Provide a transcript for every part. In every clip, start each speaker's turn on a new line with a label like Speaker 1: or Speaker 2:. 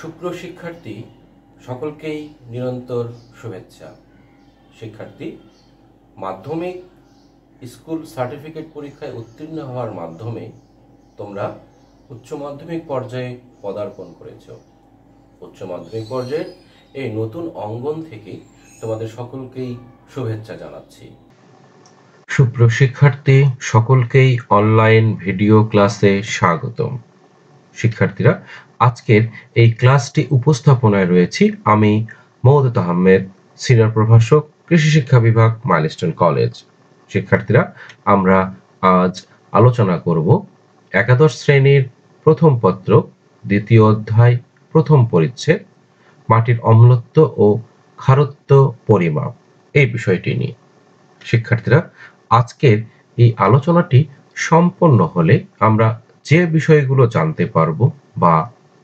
Speaker 1: শুক্র শিক্ষার্থী সকলকেই নিরন্তর শুভেচ্ছা শিক্ষার্থী মাধ্যমিক স্কুল সার্টিফিকেট পরীক্ষায় উত্তীর্ণ হওয়ার মাধ্যমে তোমরা উচ্চ মাধ্যমিক পর্যায়ে পদার্পণ করেছ উচ্চ মাধ্যমিক পর্যায়ের এই নতুন অঙ্গন থেকে তোমাদের সকলকেই শুভেচ্ছা জানাচ্ছি সুপ্র শিক্ষার্থী সকলকেই অনলাইন ভিডিও ক্লাসে স্বাগতম শিক্ষার্থীরা আজকের এই ক্লাসটি উপস্থাপনায় রয়েছি আমি মৌদত আহমেদ সিনিয়র প্রভাষক কৃষি শিক্ষা বিভাগ মাইলস্টোন কলেজ শিক্ষার্থীরা আমরা আজ আলোচনা করব একাদশ শ্রেণীর প্রথম পত্র দ্বিতীয় অধ্যায় প্রথম পরিচ্ছেদ মাটির অম্লত্ব ও খারত্ব পরিমাপ এই বিষয়টি নিয়ে শিক্ষার্থীরা আজকের এই আলোচনাটি সম্পন্ন হলে আমরা যে বিষয়গুলো জানতে পারবো বা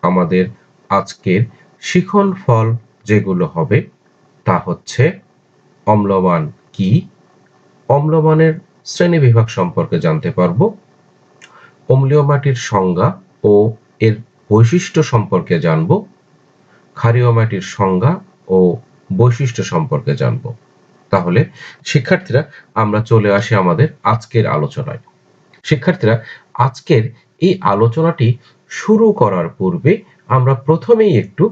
Speaker 1: আমাদের আজকের শিখন ফল যেগুলো হবে তা হচ্ছে অম্লমান কি অম্লমানের শ্রেণী বিভাগ সম্পর্কে জানতে পারব অম্লীয় মাটির সংজ্ঞা ও এর বৈশিষ্ট্য সম্পর্কে জানব ক্ষারীয় মাটির সংজ্ঞা ও বৈশিষ্ট্য সম্পর্কে জানব তাহলে শিক্ষার্থীরা আমরা চলে আসি আমাদের আজকের আলোচনায় শিক্ষার্থীরা আজকের এই আলোচনাটি শুরু করার পূর্বে আমরা প্রথমেই একটু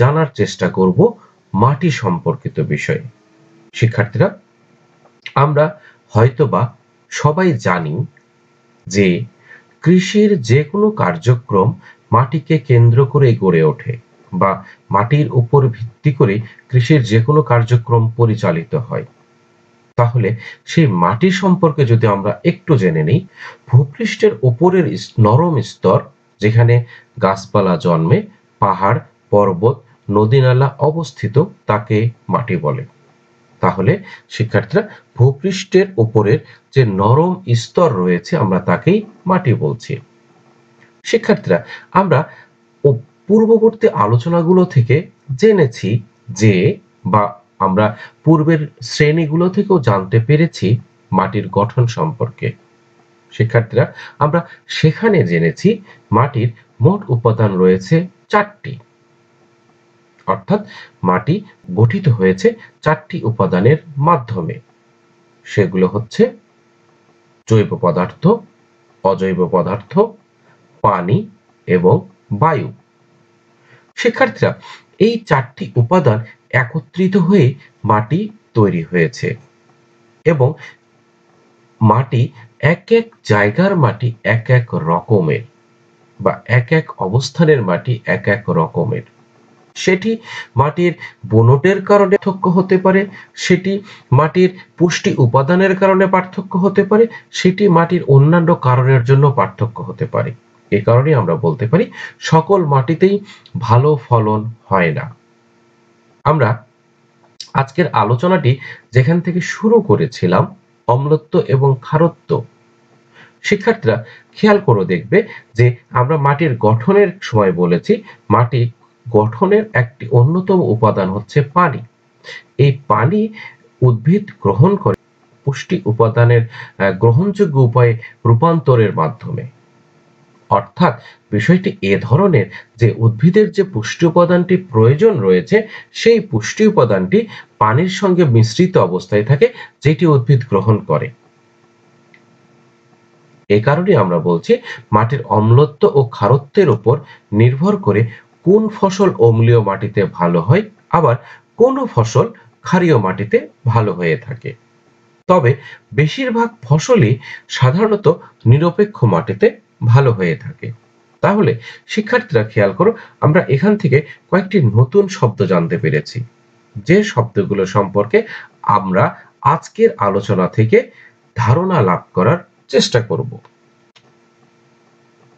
Speaker 1: জানার চেষ্টা করব মাটি সম্পর্কিত বিষয় শিক্ষার্থীরা আমরা হয়তোবা সবাই জানি যে কৃষির যে কোনো কার্যক্রম মাটিকে কেন্দ্র করে গড়ে ওঠে বা মাটির উপর ভিত্তি করে কৃষির যে কোনো কার্যক্রম পরিচালিত হয় তাহলে সেই মাটি সম্পর্কে যদি আমরা একটু জেনে নিই ভূপৃষ্ঠের উপরের নরম স্তর যেখানে গাছপালা জন্মে পাহাড় পর্বত নদীনালা অবস্থিত তাকে মাটি বলে তাহলে শিক্ষার্থীরা ভূপৃষ্ঠের উপরের যে নরম স্তর রয়েছে আমরা তাকেই মাটি বলছি শিক্ষার্থীরা আমরা পূর্ববর্তী আলোচনাগুলো থেকে জেনেছি যে বা আমরা পূর্বের শ্রেণীগুলো থেকেও জানতে পেরেছি মাটির গঠন সম্পর্কে শিক্ষার্থীরা আমরা সেখানে জেনেছি মাটির মোট উপাদান রয়েছে চারটি অর্থাৎ মাটি গঠিত হয়েছে চারটি উপাদানের মাধ্যমে সেগুলো হচ্ছে জৈব পদার্থ অজৈব পদার্থ পানি এবং বায়ু শিক্ষার্থীরা এই চারটি উপাদান একত্রিত হয়ে মাটি তৈরি হয়েছে এবং মাটি এক এক জায়গার মাটি এক এক রকমের বা এক এক অবস্থানের মাটি এক এক রকমের সেটি মাটির বনটের কারণে পার্থক্য হতে পারে সেটি মাটির পুষ্টি উপাদানের কারণে পার্থক্য হতে পারে সেটি মাটির অন্যান্য কারণের জন্য পার্থক্য হতে পারে এ কারণে আমরা বলতে পারি সকল মাটিতেই ভালো ফলন হয় না আমরা আজকের আলোচনাটি যেখান থেকে শুরু করেছিলাম অম্লত্ব এবং খারত্ব শিক্ষার্থীরা খেয়াল করে দেখবে যে আমরা মাটির গঠনের সময় বলেছি মাটি গঠনের একটি অন্যতম উপাদান হচ্ছে পানি এই পানি উদ্ভিদ গ্রহণ করে পুষ্টি উপাদানের গ্রহণযোগ্য উপায়ে রূপান্তরের মাধ্যমে অর্থাৎ বিষয়টি এ ধরনের যে উদ্ভিদের যে পুষ্টি উপাদানটি প্রয়োজন রয়েছে সেই পুষ্টি উপাদানটি পানির সঙ্গে মিশ্রিত অবস্থায় থাকে যেটি উদ্ভিদ গ্রহণ করে এ কারণে আমরা বলছি মাটির অম্লত্ব ও খারত্বের উপর নির্ভর করে কোন ফসল অম্লীয় মাটিতে ভালো হয় আবার কোন ফসল ক্ষারীয় মাটিতে ভালো হয়ে থাকে তবে বেশিরভাগ ফসলই সাধারণত নিরপেক্ষ মাটিতে ভালো হয়ে থাকে তাহলে শিক্ষার্থীরা খেয়াল করো আমরা এখান থেকে কয়েকটি নতুন শব্দ জানতে পেরেছি যে শব্দগুলো সম্পর্কে আমরা আজকের আলোচনা থেকে ধারণা লাভ করার চেষ্টা করব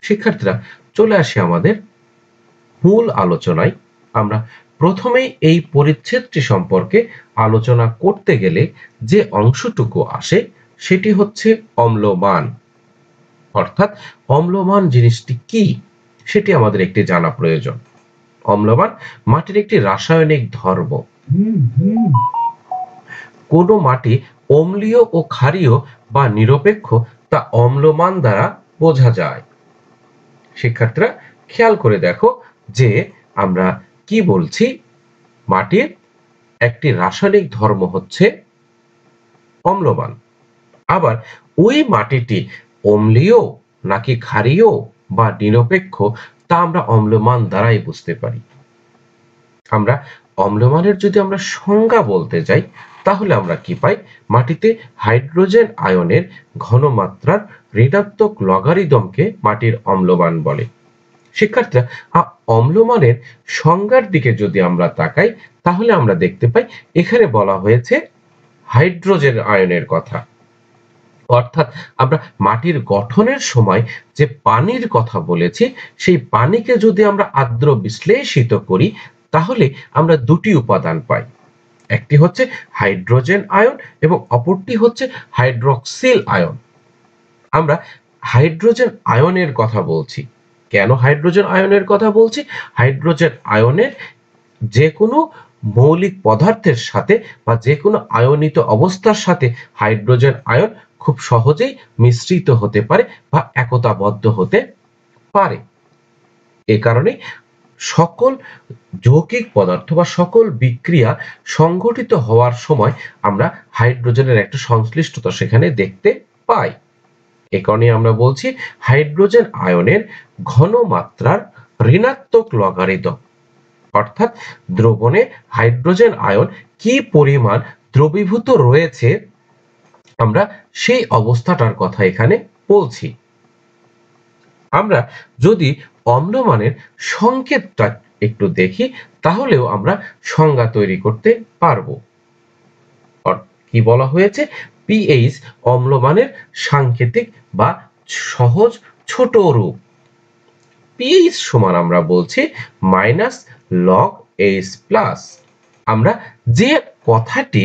Speaker 1: শিক্ষার্থীরা চলে আসে আমাদের মূল আলোচনায় আমরা প্রথমে এই পরিচ্ছেদটি সম্পর্কে আলোচনা করতে গেলে যে অংশটুকু আসে সেটি হচ্ছে অম্লবান অর্থাৎ অম্লমান জিনিসটি কি সেটি আমাদের একটি জানা প্রয়োজন অম্লমান মাটির একটি রাসায়নিক ধর্ম কোন মাটি অম্লীয় ও ক্ষারীয় বা নিরপেক্ষ তা অম্লমান দ্বারা বোঝা যায় শিক্ষার্থীরা খেয়াল করে দেখো যে আমরা কি বলছি মাটির একটি রাসায়নিক ধর্ম হচ্ছে অম্লমান আবার ওই মাটিটি অম্লীয় নাকি ক্ষারীয় বা নিরপেক্ষ তা আমরা অম্লমান দ্বারাই বুঝতে পারি আমরা অম্লমানের যদি আমরা সংজ্ঞা বলতে যাই তাহলে আমরা কি পাই মাটিতে হাইড্রোজেন আয়নের ঘনমাত্রার ঋণাত্মক লগারিদমকে মাটির অম্লমান বলে শিক্ষার্থীরা অম্লমানের সংজ্ঞার দিকে যদি আমরা তাকাই তাহলে আমরা দেখতে পাই এখানে বলা হয়েছে হাইড্রোজেন আয়নের কথা অর্থাৎ আমরা মাটির গঠনের সময় যে পানির কথা বলেছি সেই পানিকে যদি আমরা আর্দ্র বিশ্লেষিত করি তাহলে আমরা দুটি উপাদান পাই একটি হচ্ছে হাইড্রোজেন আয়ন এবং অপরটি হচ্ছে হাইড্রক্সিল আয়ন আমরা হাইড্রোজেন আয়নের কথা বলছি কেন হাইড্রোজেন আয়নের কথা বলছি হাইড্রোজেন আয়নের যে কোনো মৌলিক পদার্থের সাথে বা যে কোনো আয়নিত অবস্থার সাথে হাইড্রোজেন আয়ন খুব সহজেই মিশ্রিত হতে পারে বা একতাবদ্ধ হতে পারে এ কারণে সকল যৌগিক পদার্থ বা সকল বিক্রিয়া সংঘটিত হওয়ার সময় আমরা হাইড্রোজেনের একটা সংশ্লিষ্টতা সেখানে দেখতে পাই এ কারণে আমরা বলছি হাইড্রোজেন আয়নের ঘন মাত্রার ঋণাত্মক লগারিত অর্থাৎ দ্রবণে হাইড্রোজেন আয়ন কি পরিমাণ দ্রবীভূত রয়েছে আমরা সেই অবস্থাটার কথা এখানে বলছি আমরা যদি অম্লমানের সংকেতটা একটু দেখি তাহলেও আমরা সংজ্ঞা তৈরি করতে পারব কি বলা হয়েছে পিএইচ অম্লমানের সাংকেতিক বা সহজ ছোট রূপ পিএইচ সমান আমরা বলছি মাইনাস লগ এইচ প্লাস আমরা যে কথাটি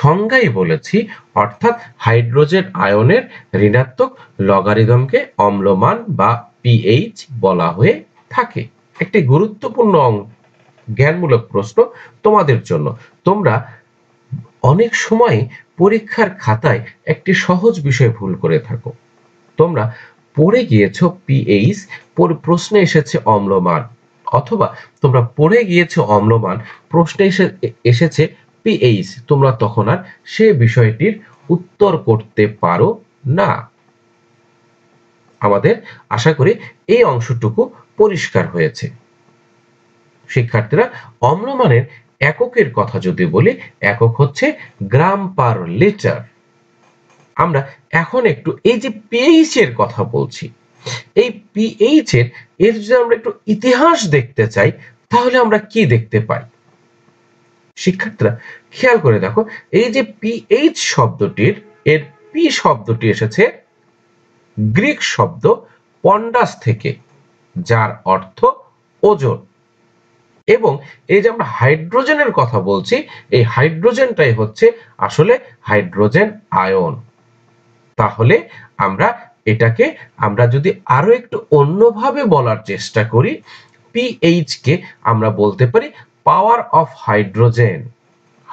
Speaker 1: সংজ্ঞায় বলেছি অর্থাৎ হাইড্রোজেন আয়নের ঋণাত্মক লগারিদমকে অম্লমান বা পিএইচ বলা হয়ে থাকে একটি গুরুত্বপূর্ণ জ্ঞানমূলক প্রশ্ন তোমাদের জন্য তোমরা অনেক সময় পরীক্ষার খাতায় একটি সহজ বিষয় ভুল করে থাকো তোমরা পড়ে গিয়েছ পিএইচ প্রশ্নে এসেছে অম্লমান অথবা তোমরা পড়ে গিয়েছো অম্লমান প্রশ্নে এসেছে পিএইচ তোমরা তখন আর সে বিষয়টির উত্তর করতে পারো না আমাদের আশা করি এই অংশটুকু পরিষ্কার হয়েছে শিক্ষার্থীরা অম্লমানের এককের কথা যদি বলি একক হচ্ছে গ্রাম পার লিটার আমরা এখন একটু এই যে পিএইচ এর কথা বলছি এই পিএইচ এর এর যদি আমরা একটু ইতিহাস দেখতে চাই তাহলে আমরা কি দেখতে পাই শিক্ষার্থীরা খেয়াল করে দেখো এই যে পিএইচ শব্দটির এর পি শব্দটি এসেছে গ্রিক শব্দ পন্ডাস থেকে যার অর্থ ওজন এবং এই যে আমরা হাইড্রোজেনের কথা বলছি এই হাইড্রোজেনটাই হচ্ছে আসলে হাইড্রোজেন আয়ন তাহলে আমরা এটাকে আমরা যদি আরো একটু অন্যভাবে বলার চেষ্টা করি পিএইচ কে আমরা বলতে পারি পাওয়ার অফ হাইড্রোজেন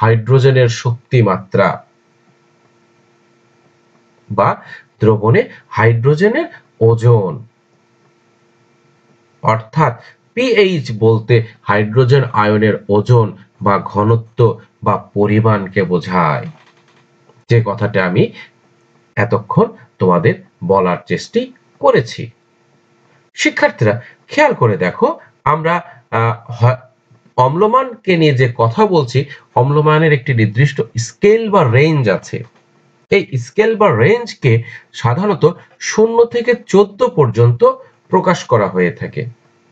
Speaker 1: হাইড্রোজেনের শক্তি মাত্রা বা দ্রবণে হাইড্রোজেনের ওজন অর্থাৎ পিএইচ বলতে হাইড্রোজেন আয়নের ওজন বা ঘনত্ব বা পরিমাণকে বোঝায় যে কথাটা আমি এতক্ষণ তোমাদের বলার চেষ্টি করেছি শিক্ষার্থীরা খেয়াল করে দেখো আমরা অম্লমানকে নিয়ে যে কথা বলছি অম্লমানের একটি নির্দিষ্ট স্কেল বা রেঞ্জ আছে এই স্কেল বা রেঞ্জকে সাধারণত শূন্য থেকে চোদ্দ পর্যন্ত প্রকাশ করা হয়ে থাকে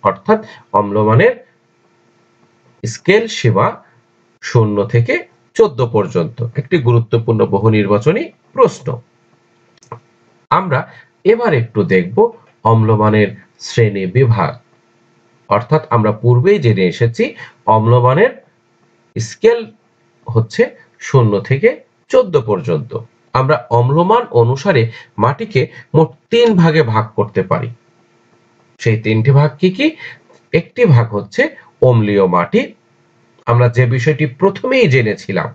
Speaker 1: অর্থাৎ অম্লমানের স্কেল সীমা শূন্য থেকে চোদ্দ পর্যন্ত একটি গুরুত্বপূর্ণ বহু নির্বাচনী প্রশ্ন আমরা এবার একটু দেখব অম্লমানের শ্রেণী বিভাগ অর্থাৎ আমরা পূর্বেই জেনে এসেছি অম্লবানের স্কেল হচ্ছে শূন্য থেকে চোদ্দ পর্যন্ত আমরা অম্লমান অনুসারে মাটিকে মোট তিন ভাগে ভাগ করতে পারি সেই তিনটি ভাগ কি কি একটি ভাগ হচ্ছে অম্লীয় মাটি আমরা যে বিষয়টি প্রথমেই জেনেছিলাম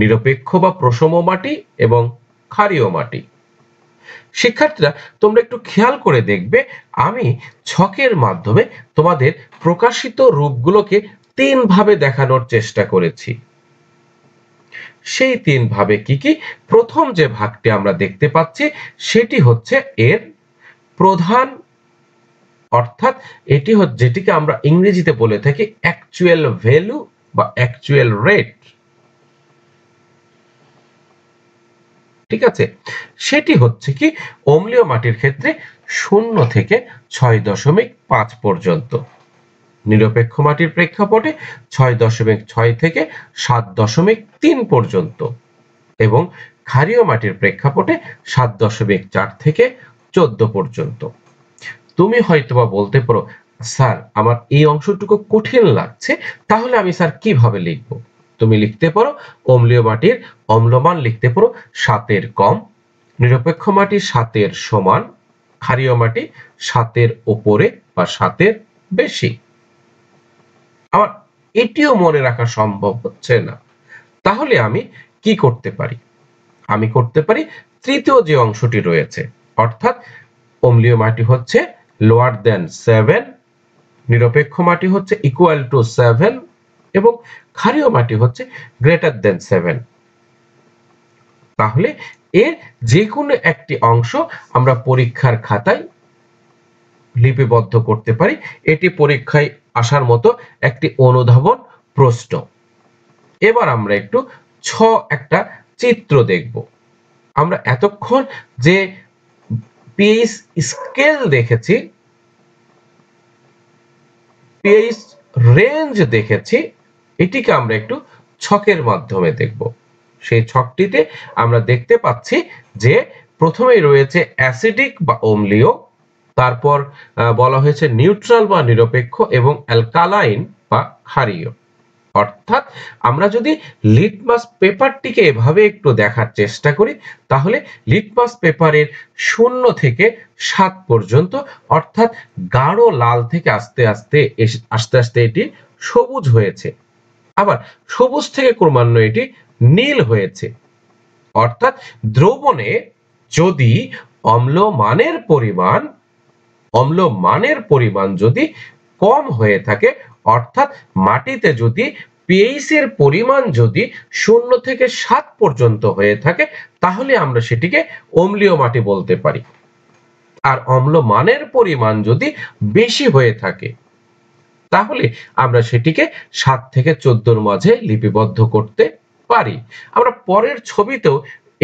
Speaker 1: নিরপেক্ষ বা প্রসম মাটি এবং ক্ষারীয় মাটি শিক্ষার্থীরা তোমরা একটু খেয়াল করে দেখবে আমি ছকের মাধ্যমে তোমাদের প্রকাশিত রূপগুলোকে তিন ভাবে দেখানোর চেষ্টা করেছি সেই তিন ভাবে কি কি প্রথম যে ভাগটি আমরা দেখতে পাচ্ছি সেটি হচ্ছে এর প্রধান অর্থাৎ এটি হচ্ছে যেটিকে আমরা ইংরেজিতে বলে থাকি অ্যাকচুয়াল ভ্যালু বা অ্যাকচুয়াল রেট ঠিক আছে সেটি হচ্ছে কি অম্লীয় মাটির ক্ষেত্রে শূন্য থেকে ছয় দশমিক পাঁচ পর্যন্ত নিরপেক্ষ মাটির প্রেক্ষাপটে ছয় দশমিক ছয় থেকে সাত দশমিক তিন পর্যন্ত এবং ক্ষারীয় মাটির প্রেক্ষাপটে সাত দশমিক চার থেকে চোদ্দ পর্যন্ত তুমি হয়তোবা বলতে পারো স্যার আমার এই অংশটুকু কঠিন লাগছে তাহলে আমি স্যার কিভাবে লিখবো তুমি লিখতে পারো অম্লীয় মাটির অম্লমান লিখতে পারো সাতের কম নিরপেক্ষ মাটি সাতের সমান ক্ষারীয় মাটি সাতের ওপরে বা সাতের বেশি আবার এটিও মনে রাখা সম্ভব হচ্ছে না তাহলে আমি কি করতে পারি আমি করতে পারি তৃতীয় যে অংশটি রয়েছে অর্থাৎ অম্লীয় মাটি হচ্ছে লোয়ার দেন সেভেন নিরপেক্ষ মাটি হচ্ছে ইকুয়াল টু সেভেন এবং ক্ষারীয় মাটি হচ্ছে গ্রেটার দেন সেভেন তাহলে এর যে কোনো একটি অংশ আমরা পরীক্ষার খাতায় লিপিবদ্ধ করতে পারি এটি পরীক্ষায় আসার মতো একটি অনুধাবন প্রশ্ন এবার আমরা একটু ছ একটা চিত্র দেখব আমরা এতক্ষণ যে পিএইচ স্কেল দেখেছি পিএইচ রেঞ্জ দেখেছি এটিকে আমরা একটু ছকের মাধ্যমে দেখব সেই ছকটিতে আমরা দেখতে পাচ্ছি যে প্রথমেই রয়েছে অ্যাসিডিক বা অম্লীয় তারপর বলা হয়েছে নিউট্রাল বা নিরপেক্ষ এবং অ্যালকালাইন বা ক্ষারীয় অর্থাৎ আমরা যদি লিটমাস পেপারটিকে এভাবে একটু দেখার চেষ্টা করি তাহলে লিটমাস পেপারের শূন্য থেকে সাত পর্যন্ত অর্থাৎ গাঢ় লাল থেকে আস্তে আস্তে আস্তে আস্তে এটি সবুজ হয়েছে আবার সবুজ থেকে ক্রমান্বয় এটি নীল হয়েছে অর্থাৎ দ্রবণে যদি অম্ল মানের পরিমাণ অম্ল মানের পরিমাণ যদি কম হয়ে থাকে অর্থাৎ মাটিতে যদি পিএইচ এর পরিমাণ যদি শূন্য থেকে সাত পর্যন্ত হয়ে থাকে তাহলে আমরা সেটিকে অম্লীয় মাটি বলতে পারি আর অম্ল মানের পরিমাণ যদি বেশি হয়ে থাকে তাহলে আমরা সেটিকে সাত থেকে চোদ্দোর মাঝে লিপিবদ্ধ করতে পারি আমরা পরের ছবিতেও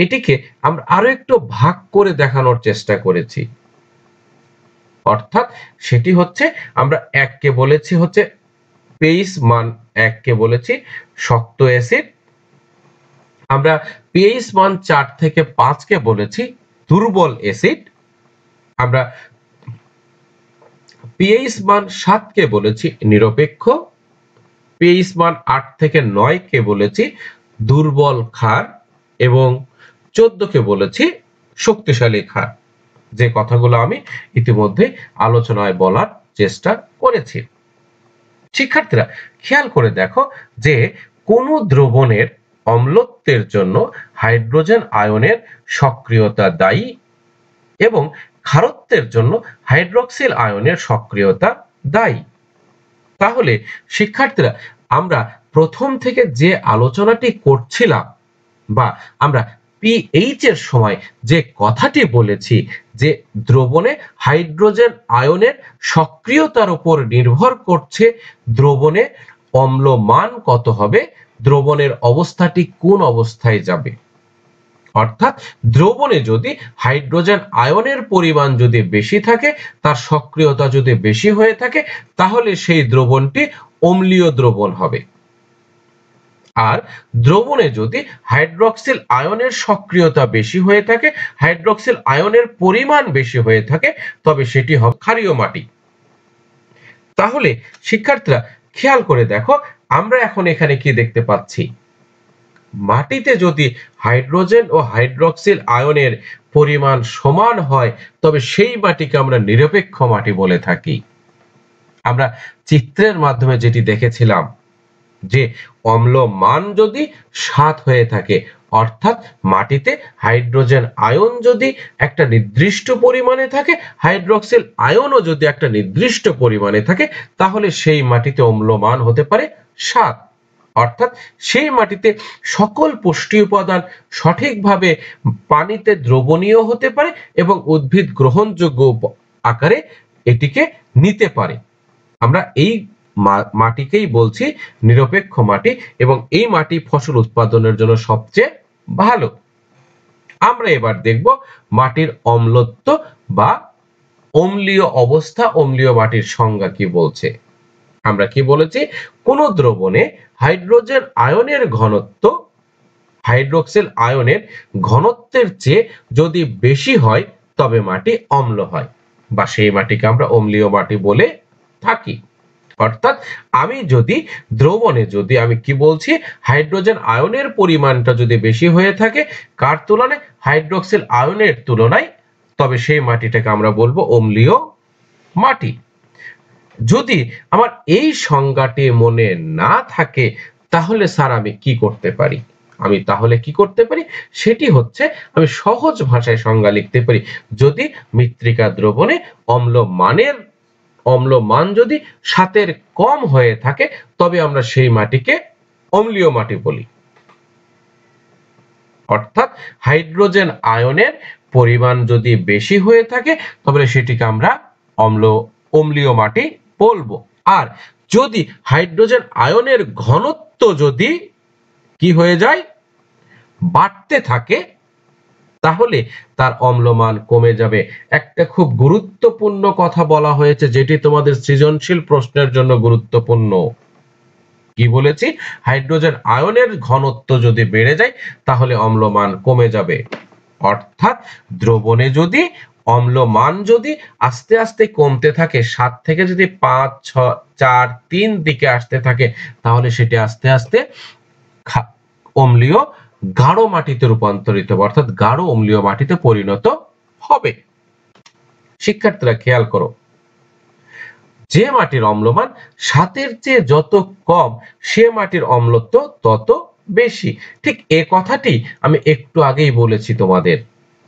Speaker 1: এটিকে আমরা আরো একটু ভাগ করে দেখানোর চেষ্টা করেছি অর্থাৎ সেটি হচ্ছে আমরা এককে বলেছি হচ্ছে পেইস মান এককে বলেছি শক্ত অ্যাসিড আমরা পেইস মান চার থেকে পাঁচকে বলেছি দুর্বল অ্যাসিড আমরা পিএইচ মান সাত কে বলেছি নিরপেক্ষ পিএইচ মান আট থেকে নয় কে বলেছি দুর্বল খার এবং চোদ্দ কে বলেছি শক্তিশালী খার যে কথাগুলো আমি ইতিমধ্যে আলোচনায় বলার চেষ্টা করেছি শিক্ষার্থীরা খেয়াল করে দেখো যে কোন দ্রবণের অম্লত্বের জন্য হাইড্রোজেন আয়নের সক্রিয়তা দায়ী এবং খারত্বের জন্য হাইড্রক্সিল আয়নের সক্রিয়তা দায়ী তাহলে শিক্ষার্থীরা আমরা প্রথম থেকে যে আলোচনাটি করছিলাম বা আমরা পিএইচ এর সময় যে কথাটি বলেছি যে দ্রবণে হাইড্রোজেন আয়নের সক্রিয়তার উপর নির্ভর করছে দ্রবণে অম্লমান কত হবে দ্রবণের অবস্থাটি কোন অবস্থায় যাবে অর্থাৎ দ্রবণে যদি হাইড্রোজেন আয়নের পরিমাণ যদি বেশি থাকে তার সক্রিয়তা যদি বেশি হয়ে থাকে তাহলে সেই দ্রবণটি অম্লীয় দ্রবণ হবে আর দ্রবণে যদি হাইড্রক্সিল আয়নের সক্রিয়তা বেশি হয়ে থাকে হাইড্রক্সিল আয়নের পরিমাণ বেশি হয়ে থাকে তবে সেটি হবে ক্ষারীয় মাটি তাহলে শিক্ষার্থীরা খেয়াল করে দেখো আমরা এখন এখানে কি দেখতে পাচ্ছি মাটিতে যদি হাইড্রোজেন ও হাইড্রক্সিল আয়নের পরিমাণ সমান হয় তবে সেই মাটিকে আমরা নিরপেক্ষ মাটি বলে থাকি আমরা চিত্রের মাধ্যমে যেটি দেখেছিলাম যে অম্ল মান যদি সাত হয়ে থাকে অর্থাৎ মাটিতে হাইড্রোজেন আয়ন যদি একটা নির্দিষ্ট পরিমাণে থাকে হাইড্রক্সিল আয়নও যদি একটা নির্দিষ্ট পরিমাণে থাকে তাহলে সেই মাটিতে অম্লমান হতে পারে সাত অর্থাৎ সেই মাটিতে সকল পুষ্টি উপাদান সঠিকভাবে পানিতে দ্রবণীয় হতে পারে এবং উদ্ভিদ গ্রহণযোগ্য আকারে এটিকে নিতে পারে আমরা এই মাটিকেই বলছি নিরপেক্ষ মাটি এবং এই মাটি ফসল উৎপাদনের জন্য সবচেয়ে ভালো আমরা এবার দেখব মাটির অম্লত্ব বা অম্লীয় অবস্থা অম্লীয় মাটির সংজ্ঞা কি বলছে আমরা কি বলেছি কোন দ্রবণে হাইড্রোজেন আয়নের ঘনত্ব হাইড্রোক্সিল আয়নের ঘনত্বের চেয়ে যদি বেশি হয় তবে মাটি অম্ল হয় বা সেই মাটিকে আমরা অম্লীয় মাটি বলে থাকি অর্থাৎ আমি যদি দ্রবণে যদি আমি কি বলছি হাইড্রোজেন আয়নের পরিমাণটা যদি বেশি হয়ে থাকে কার তুলনায় হাইড্রোক্সিল আয়নের তুলনায় তবে সেই মাটিটাকে আমরা বলবো অম্লীয় মাটি যদি আমার এই সংজ্ঞাটি মনে না থাকে তাহলে স্যার আমি কি করতে পারি আমি তাহলে কি করতে পারি সেটি হচ্ছে আমি সহজ ভাষায় সংজ্ঞা লিখতে পারি যদি মৃত্তিকা দ্রবণে অম্ল মানের অম্ল মান যদি সাতের কম হয়ে থাকে তবে আমরা সেই মাটিকে অম্লীয় মাটি বলি অর্থাৎ হাইড্রোজেন আয়নের পরিমাণ যদি বেশি হয়ে থাকে তবে সেটিকে আমরা অম্ল অম্লীয় মাটি বলবো আর যদি হাইড্রোজেন আয়নের ঘনত্ব যদি কি হয়ে যায় বাড়তে থাকে তাহলে তার অম্লমান কমে যাবে একটা খুব গুরুত্বপূর্ণ কথা বলা হয়েছে যেটি তোমাদের সৃজনশীল প্রশ্নের জন্য গুরুত্বপূর্ণ কি বলেছি হাইড্রোজেন আয়নের ঘনত্ব যদি বেড়ে যায় তাহলে অম্লমান কমে যাবে অর্থাৎ দ্রবণে যদি অম্ল মান যদি আস্তে আস্তে কমতে থাকে সাত থেকে যদি পাঁচ ছ চার তিন দিকে আসতে থাকে তাহলে সেটি আস্তে আস্তে অম্লীয় গাঢ় মাটিতে রূপান্তরিত অর্থাৎ গাঢ় অম্লীয় মাটিতে পরিণত হবে শিক্ষার্থীরা খেয়াল করো যে মাটির অম্লমান সাতের চেয়ে যত কম সে মাটির অম্লত্ব তত বেশি ঠিক এ কথাটি আমি একটু আগেই বলেছি তোমাদের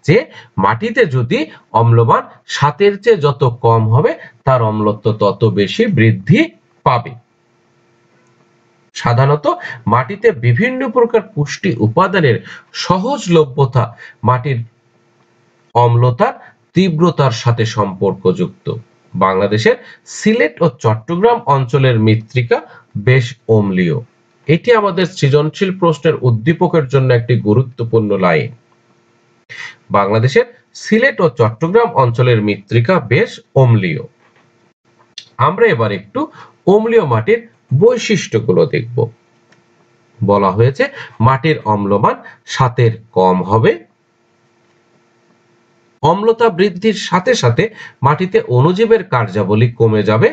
Speaker 1: যে মাটিতে যদি অম্লবান সাতের চেয়ে যত কম হবে তার অম্লত্ব তত বেশি বৃদ্ধি পাবে সাধারণত মাটিতে বিভিন্ন প্রকার পুষ্টি উপাদানের সহজলভ্যতা মাটির অম্লতার তীব্রতার সাথে সম্পর্কযুক্ত বাংলাদেশের সিলেট ও চট্টগ্রাম অঞ্চলের মৃত্তিকা বেশ অম্লীয় এটি আমাদের সৃজনশীল প্রশ্নের উদ্দীপকের জন্য একটি গুরুত্বপূর্ণ লাইন বাংলাদেশের সিলেট ও চট্টগ্রাম অঞ্চলের মৃত্তিকা বেশ অম্লীয় আমরা এবার একটু অম্লীয় মাটির বৈশিষ্ট্যগুলো দেখব বলা হয়েছে মাটির অম্লমান সাতের কম হবে অম্লতা বৃদ্ধির সাথে সাথে মাটিতে অণুজীবের কার্যাবলী কমে যাবে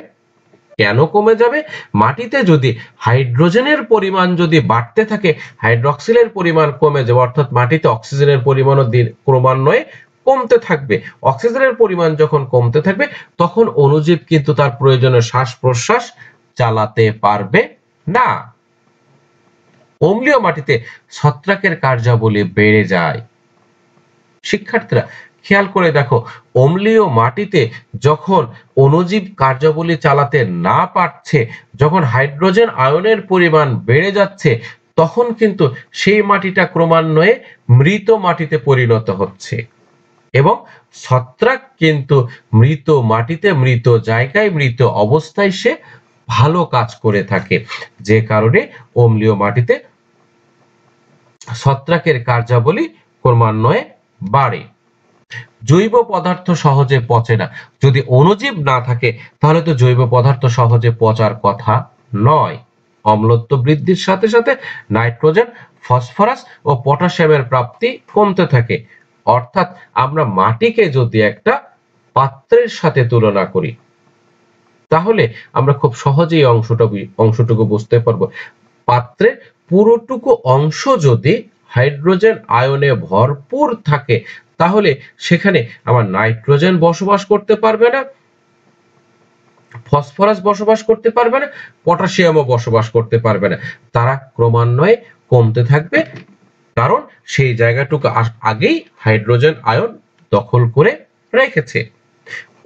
Speaker 1: কেন কমে যাবে মাটিতে যদি হাইড্রোজেনের পরিমাণ যদি বাড়তে থাকে হাইড্রোক্সিলের পরিমাণ কমে যাবে অর্থাৎ মাটিতে অক্সিজেনের পরিমাণও দিন ক্রমান্বয়ে কমতে থাকবে অক্সিজেনের পরিমাণ যখন কমতে থাকবে তখন অনুজীব কিন্তু তার প্রয়োজনীয় শ্বাস প্রশ্বাস চালাতে পারবে না অম্লীয় মাটিতে ছত্রাকের কার্যাবলী বেড়ে যায় শিক্ষার্থীরা খেয়াল করে দেখো অম্লীয় মাটিতে যখন অণুজীব কার্যাবলী চালাতে না পারছে যখন হাইড্রোজেন আয়নের পরিমাণ বেড়ে যাচ্ছে তখন কিন্তু সেই মাটিটা ক্রমান্বয়ে মৃত মাটিতে পরিণত হচ্ছে এবং ছত্রাক কিন্তু মৃত মাটিতে মৃত জায়গায় মৃত অবস্থায় সে ভালো কাজ করে থাকে যে কারণে অম্লীয় মাটিতে ছত্রাকের কার্যাবলী ক্রমান্বয়ে বাড়ে জৈব পদার্থ সহজে পচে না যদি অনুজীব না থাকে তাহলে তো জৈব পদার্থ সহজে পচার কথা নয় অম্লত্ব বৃদ্ধির সাথে সাথে নাইট্রোজেন ফসফরাস ও পটাশিয়ামের প্রাপ্তি কমতে থাকে অর্থাৎ আমরা মাটিকে যদি একটা পাত্রের সাথে তুলনা করি তাহলে আমরা খুব সহজেই অংশটা অংশটুকু বুঝতে পারবো পাত্রের পুরোটুকু অংশ যদি হাইড্রোজেন আয়নে ভরপুর থাকে তাহলে সেখানে আমার নাইট্রোজেন বসবাস করতে পারবে না ফসফরাস বসবাস করতে পারবে না পটাশিয়ামও বসবাস করতে পারবে না তারা ক্রমান্বয়ে কমতে থাকবে কারণ সেই জায়গাটুকু আগেই হাইড্রোজেন আয়ন দখল করে রেখেছে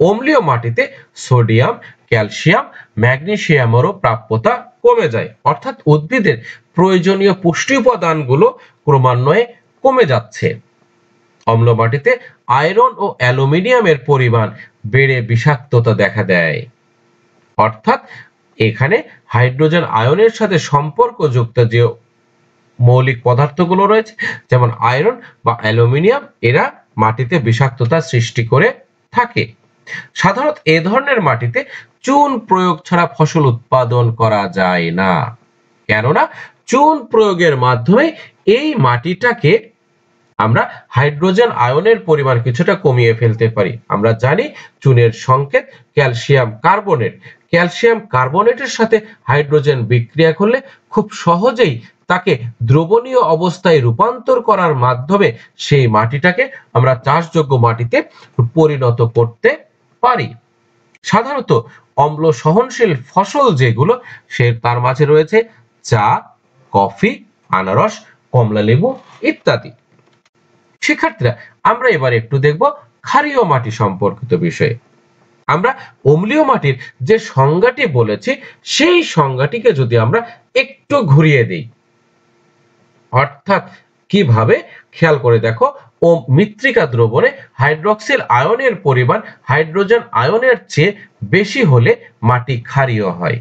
Speaker 1: অম্লীয় মাটিতে সোডিয়াম ক্যালসিয়াম ম্যাগনেসিয়ামেরও প্রাপ্যতা কমে যায় অর্থাৎ উদ্ভিদের প্রয়োজনীয় পুষ্টি উপাদানগুলো ক্রমান্বয়ে কমে যাচ্ছে অম্ল মাটিতে আয়রন ও অ্যালুমিনিয়ামের পরিমাণ বেড়ে বিষাক্ততা দেখা দেয় অর্থাৎ এখানে হাইড্রোজেন আয়নের সাথে সম্পর্কযুক্ত যে মৌলিক পদার্থগুলো রয়েছে যেমন আয়রন বা অ্যালুমিনিয়াম এরা মাটিতে বিষাক্ততা সৃষ্টি করে থাকে সাধারণত এ ধরনের মাটিতে চুন প্রয়োগ ছাড়া ফসল উৎপাদন করা যায় না কেননা চুন প্রয়োগের মাধ্যমে এই মাটিটাকে আমরা হাইড্রোজেন আয়নের পরিমাণ কিছুটা কমিয়ে ফেলতে পারি আমরা জানি চুনের সংকেত ক্যালসিয়াম কার্বনেট ক্যালসিয়াম কার্বনেটের সাথে হাইড্রোজেন বিক্রিয়া করলে খুব সহজেই তাকে দ্রবণীয় অবস্থায় রূপান্তর করার মাধ্যমে সেই মাটিটাকে আমরা চাষযোগ্য মাটিতে পরিণত করতে পারি সাধারণত অম্ল সহনশীল ফসল যেগুলো সে তার মাঝে রয়েছে চা কফি আনারস কমলা লেবু ইত্যাদি শিক্ষার্থীরা আমরা এবার একটু দেখব ক্ষারীয় মাটি সম্পর্কিত বিষয়ে আমরা অম্লীয় মাটির যে সংজ্ঞাটি বলেছি সেই সংজ্ঞাটিকে যদি আমরা একটু ঘুরিয়ে দিই অর্থাৎ কিভাবে খেয়াল করে দেখো ও মৃত্তিকা দ্রবণে হাইড্রক্সিল আয়নের পরিমাণ হাইড্রোজেন আয়নের চেয়ে বেশি হলে মাটি ক্ষারীয় হয়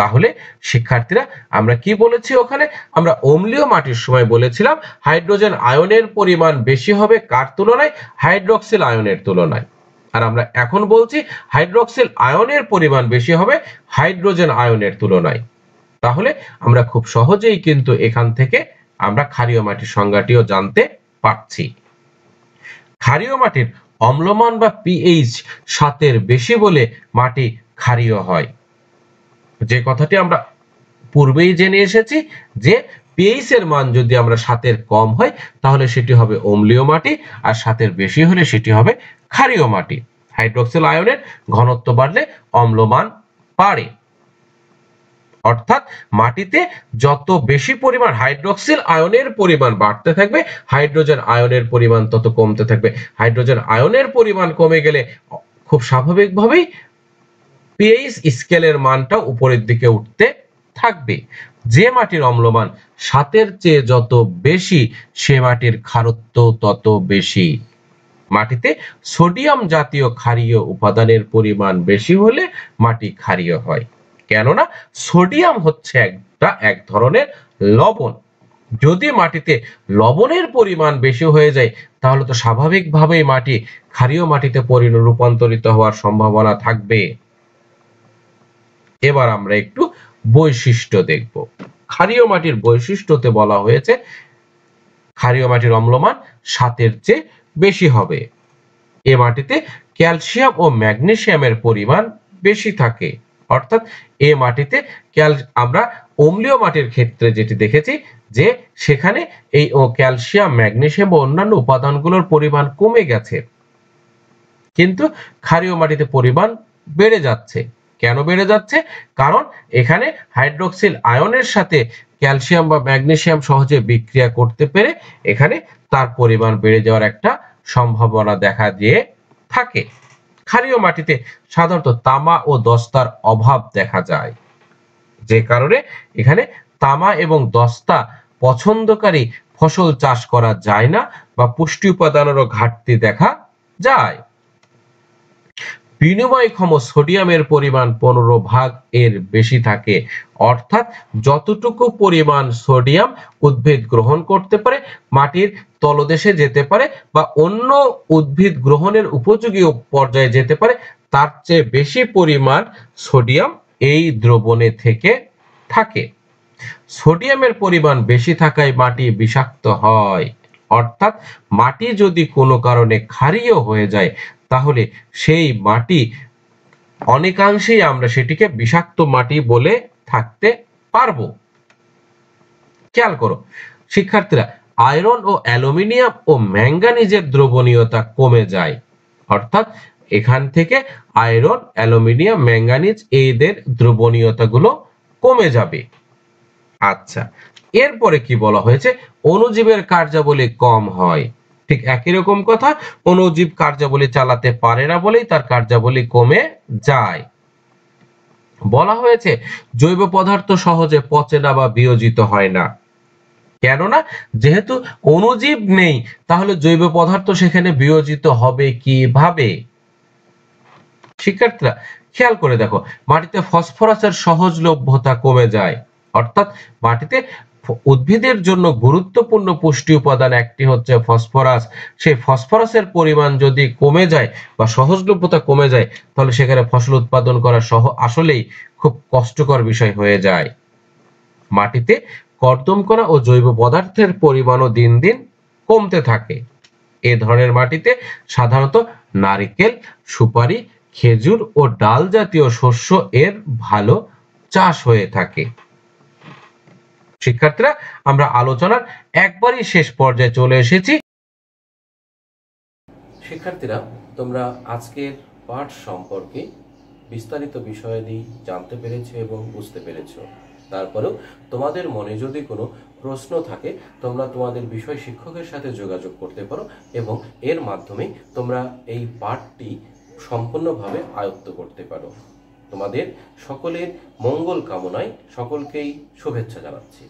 Speaker 1: তাহলে শিক্ষার্থীরা আমরা কি বলেছি ওখানে আমরা অম্লীয় মাটির সময় বলেছিলাম হাইড্রোজেন আয়নের পরিমাণ বেশি হবে কার তুলনায় হাইড্রোক্সিল আয়নের তুলনায় আর আমরা এখন বলছি হাইড্রোক্সিল আয়নের পরিমাণ বেশি হবে হাইড্রোজেন আয়নের তুলনায় তাহলে আমরা খুব সহজেই কিন্তু এখান থেকে আমরা ক্ষারীয় মাটির সংজ্ঞাটিও জানতে পারছি ক্ষারীয় মাটির অম্লমান বা পিএইচ সাতের বেশি বলে মাটি ক্ষারীয় হয় যে কথাটি আমরা পূর্বেই জেনে এসেছি যে পিএইচ এর মান যদি আমরা সাতের কম হয় তাহলে সেটি হবে অম্লীয় মাটি আর সাতের বেশি হলে সেটি হবে ক্ষারীয় মাটি হাইড্রোক্সেল আয়নের ঘনত্ব বাড়লে অম্লমান বাড়ে অর্থাৎ মাটিতে যত বেশি পরিমাণ হাইড্রোক্সিল আয়নের পরিমাণ বাড়তে থাকবে হাইড্রোজেন আয়নের পরিমাণ তত কমতে থাকবে হাইড্রোজেন আয়নের পরিমাণ কমে গেলে খুব স্বাভাবিকভাবেই পিএইচ স্কেলের মানটা উপরের দিকে উঠতে থাকবে যে মাটির অম্লমান সাতের চেয়ে যত বেশি সে মাটির খারত্ব তত বেশি মাটিতে সোডিয়াম জাতীয় ক্ষারীয় উপাদানের পরিমাণ বেশি হলে মাটি ক্ষারীয় হয় কেননা সোডিয়াম হচ্ছে একটা এক ধরনের লবণ যদি মাটিতে লবণের পরিমাণ বেশি হয়ে যায় তাহলে তো স্বাভাবিকভাবেই মাটি ক্ষারীয় মাটিতে পরিণত রূপান্তরিত হওয়ার সম্ভাবনা থাকবে এবার আমরা একটু বৈশিষ্ট্য দেখব ক্ষারীয় মাটির বৈশিষ্ট্যতে বলা হয়েছে ক্ষারীয় মাটির অম্লমান সাতের চেয়ে বেশি হবে এ মাটিতে ক্যালসিয়াম ও ম্যাগনেসিয়ামের পরিমাণ বেশি থাকে অর্থাৎ এ মাটিতে ক্যাল আমরা অম্লীয় মাটির ক্ষেত্রে যেটি দেখেছি যে সেখানে এই ও ক্যালসিয়াম ম্যাগনেসিয়াম ও অন্যান্য উপাদানগুলোর পরিমাণ কমে গেছে কিন্তু ক্ষারীয় মাটিতে পরিমাণ বেড়ে যাচ্ছে কেন বেড়ে যাচ্ছে কারণ এখানে হাইড্রোক্সিল আয়নের সাথে ক্যালসিয়াম বা ম্যাগনেসিয়াম সহজে বিক্রিয়া করতে পেরে এখানে তার পরিমাণ বেড়ে যাওয়ার একটা সম্ভাবনা দেখা দিয়ে থাকে ক্ষারীয় মাটিতে সাধারণত তামা ও দস্তার অভাব দেখা যায় যে কারণে এখানে তামা এবং দস্তা পছন্দকারী ফসল চাষ করা যায় না বা পুষ্টি উপাদানেরও ঘাটতি দেখা যায় বিনিময়ক্ষম সোডিয়ামের পরিমাণ পনেরো ভাগ এর বেশি থাকে অর্থাৎ যতটুকু পরিমাণ সোডিয়াম উদ্ভিদ গ্রহণ করতে পারে মাটির তলদেশে যেতে পারে বা অন্য উদ্ভিদ গ্রহণের উপযোগী পর্যায়ে যেতে পারে তার চেয়ে বেশি পরিমাণ সোডিয়াম এই দ্রবণে থেকে থাকে সোডিয়ামের পরিমাণ বেশি থাকায় মাটি বিষাক্ত হয় অর্থাৎ মাটি যদি কোনো কারণে ক্ষারীয় হয়ে যায় তাহলে সেই মাটি অনেকাংশেই আমরা সেটিকে বিষাক্ত মাটি বলে থাকতে পারবো খেয়াল করো শিক্ষার্থীরা আয়রন ও অ্যালুমিনিয়াম ও ম্যাঙ্গানিজের দ্রবণীয়তা কমে যায় অর্থাৎ এখান থেকে আয়রন অ্যালুমিনিয়াম ম্যাঙ্গানিজ এদের গুলো কমে যাবে আচ্ছা এরপরে কি বলা হয়েছে অণুজীবের কার্যাবলী কম হয় ঠিক একই রকম কথা অণুজীব কার্যাবলী চালাতে পারে না বলেই তার কার্যাবলী কমে যায় বলা হয়েছে জৈব পদার্থ সহজে পচে না বা বিয়োজিত হয় না কেননা যেহেতু অনুজীব নেই তাহলে জৈব পদার্থ সেখানে বিয়োজিত হবে কিভাবে শিক্ষার্থীরা খেয়াল করে দেখো মাটিতে ফসফরাসের সহজলভ্যতা কমে যায় অর্থাৎ মাটিতে উদ্ভিদের জন্য গুরুত্বপূর্ণ পুষ্টি উপাদান একটি হচ্ছে ফসফরাস সেই ফসফরাসের পরিমাণ যদি কমে যায় বা সহজলভ্যতা কমে যায় তাহলে সেখানে ফসল উৎপাদন করা সহ আসলেই খুব কষ্টকর বিষয় হয়ে যায় মাটিতে কর্দম করা ও জৈব পদার্থের পরিমাণও দিন দিন কমতে থাকে এ ধরনের মাটিতে সাধারণত নারিকেল সুপারি খেজুর ও ডাল জাতীয় শস্য এর ভালো চাষ হয়ে থাকে শিক্ষার্থীরা আমরা আলোচনার একবারই শেষ পর্যায়ে চলে এসেছি শিক্ষার্থীরা তোমরা আজকের পাঠ সম্পর্কে বিস্তারিত বিষয়াদি জানতে পেরেছো এবং বুঝতে পেরেছো তারপরেও তোমাদের মনে যদি কোনো প্রশ্ন থাকে তোমরা তোমাদের বিষয় শিক্ষকের সাথে যোগাযোগ করতে পারো এবং এর মাধ্যমে তোমরা এই পাঠটি সম্পূর্ণভাবে আয়ত্ত করতে পারো তোমাদের সকলের মঙ্গল কামনায় সকলকেই শুভেচ্ছা জানাচ্ছি